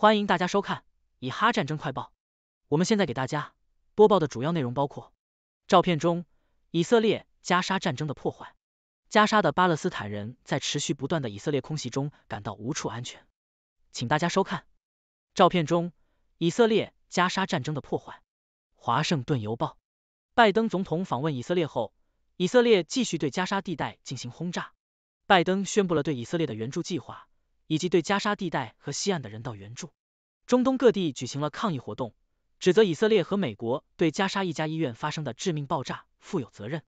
欢迎大家收看《以哈战争快报》。我们现在给大家播报的主要内容包括：照片中以色列加沙战争的破坏，加沙的巴勒斯坦人在持续不断的以色列空袭中感到无处安全。请大家收看照片中以色列加沙战争的破坏。华盛顿邮报：拜登总统访问以色列后，以色列继续对加沙地带进行轰炸。拜登宣布了对以色列的援助计划。以及对加沙地带和西岸的人道援助。中东各地举行了抗议活动，指责以色列和美国对加沙一家医院发生的致命爆炸负有责任。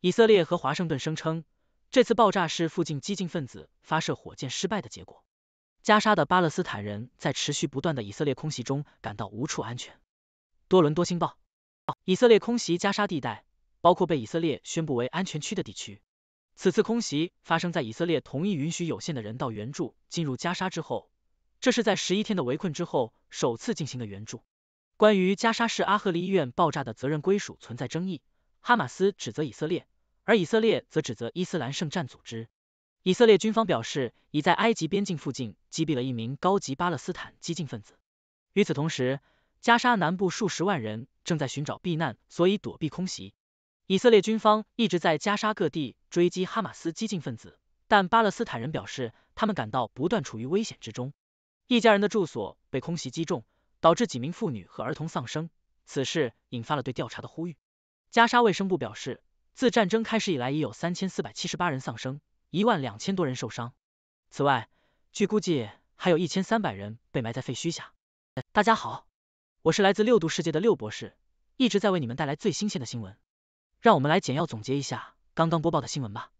以色列和华盛顿声称，这次爆炸是附近激进分子发射火箭失败的结果。加沙的巴勒斯坦人在持续不断的以色列空袭中感到无处安全。多伦多星报：以色列空袭加沙地带，包括被以色列宣布为安全区的地区。此次空袭发生在以色列同意允许有限的人道援助进入加沙之后，这是在十一天的围困之后首次进行的援助。关于加沙市阿赫利医院爆炸的责任归属存在争议，哈马斯指责以色列，而以色列则指责伊斯兰圣战组织。以色列军方表示已在埃及边境附近击毙了一名高级巴勒斯坦激进分子。与此同时，加沙南部数十万人正在寻找避难，所以躲避空袭。以色列军方一直在加沙各地追击哈马斯激进分子，但巴勒斯坦人表示他们感到不断处于危险之中。一家人的住所被空袭击中，导致几名妇女和儿童丧生。此事引发了对调查的呼吁。加沙卫生部表示，自战争开始以来已有三千四百七十八人丧生，一万两千多人受伤。此外，据估计还有一千三百人被埋在废墟下。大家好，我是来自六度世界的六博士，一直在为你们带来最新鲜的新闻。让我们来简要总结一下刚刚播报的新闻吧。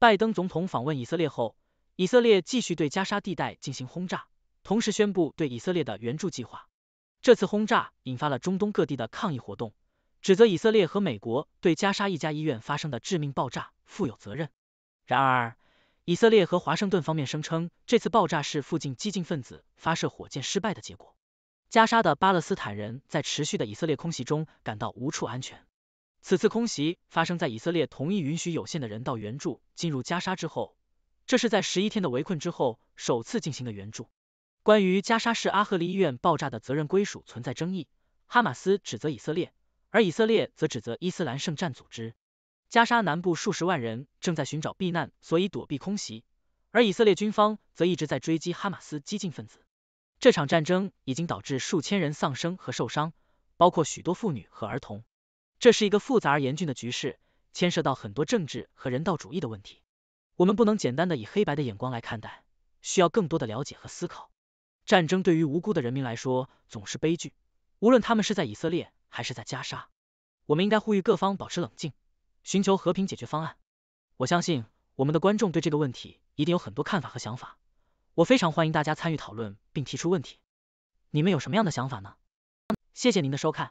拜登总统访问以色列后，以色列继续对加沙地带进行轰炸，同时宣布对以色列的援助计划。这次轰炸引发了中东各地的抗议活动，指责以色列和美国对加沙一家医院发生的致命爆炸负有责任。然而，以色列和华盛顿方面声称，这次爆炸是附近激进分子发射火箭失败的结果。加沙的巴勒斯坦人在持续的以色列空袭中感到无处安全。此次空袭发生在以色列同意允许有限的人道援助进入加沙之后，这是在十一天的围困之后首次进行的援助。关于加沙市阿赫利医院爆炸的责任归属存在争议，哈马斯指责以色列，而以色列则指责伊斯兰圣战组织。加沙南部数十万人正在寻找避难，所以躲避空袭，而以色列军方则一直在追击哈马斯激进分子。这场战争已经导致数千人丧生和受伤，包括许多妇女和儿童。这是一个复杂而严峻的局势，牵涉到很多政治和人道主义的问题。我们不能简单的以黑白的眼光来看待，需要更多的了解和思考。战争对于无辜的人民来说总是悲剧，无论他们是在以色列还是在加沙。我们应该呼吁各方保持冷静，寻求和平解决方案。我相信我们的观众对这个问题一定有很多看法和想法。我非常欢迎大家参与讨论并提出问题。你们有什么样的想法呢？谢谢您的收看。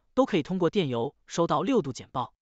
都可以通过电邮收到六度简报。